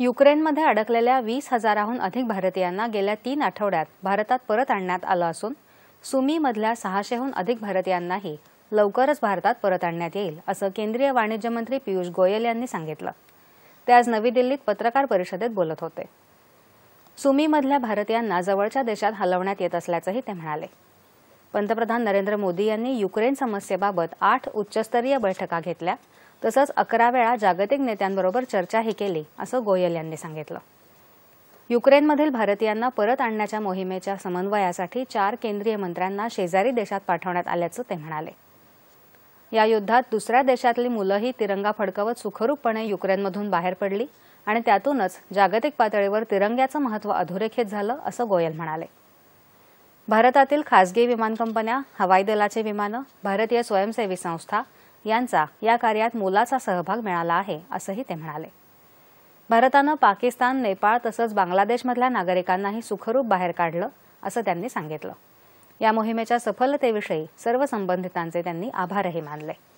युक्रेनमध्ये अडकलेल्या वीस हजाराहून अधिक भारतीयांना गेल्या तीन आठवड्यात भारतात परत आणण्यात आलं असून सुमीमधल्या सहाशेहून अधिक भारतीयांनाही लवकरच भारतात परत आणण्यात येईल असं केंद्रीय वाणिज्य मंत्री पियुष गोयल यांनी सांगितलं ते आज नवी दिल्लीत पत्रकार परिषदेत बोलत होते सुमीमधल्या भारतीयांना जवळच्या देशात हलवण्यात येत असल्याचंही ते म्हणाले पंतप्रधान नरेंद्र मोदी यांनी युक्रेन समस्येबाबत आठ उच्चस्तरीय बैठका घेतल्या तसंच अकरा वेळा जागतिक नेत्यांबरोबर चर्चाही केली असं गोयल यांनी सांगितलं युक्रेनमधील भारतीयांना परत आणण्याच्या मोहिमेच्या समन्वयासाठी चार केंद्रीय मंत्र्यांना शेजारी देशात पाठवण्यात आल्याचं ते म्हणाले या युद्धात दुसऱ्या देशातली मुलंही तिरंगा फडकवत सुखरूपपणे युक्रेनमधून बाहेर पडली आणि त्यातूनच जागतिक पातळीवर तिरंग्याचं महत्त्व अधोरेखित झालं असं गोयल म्हणाले भारतातील खासगी विमान कंपन्या हवाई दलाचे विमानं भारतीय स्वयंसेवी संस्था यांचा या कार्यात मोलाचा सहभाग मिळाला आहे असंही ते म्हणाले भारतानं पाकिस्तान नेपाळ तसंच बांगलादेशमधल्या नागरिकांनाही सुखरूप बाहेर काढलं असं त्यांनी सांगितलं या मोहिमेच्या सफलतेविषयी सर्व संबंधितांचे त्यांनी आभारही मानले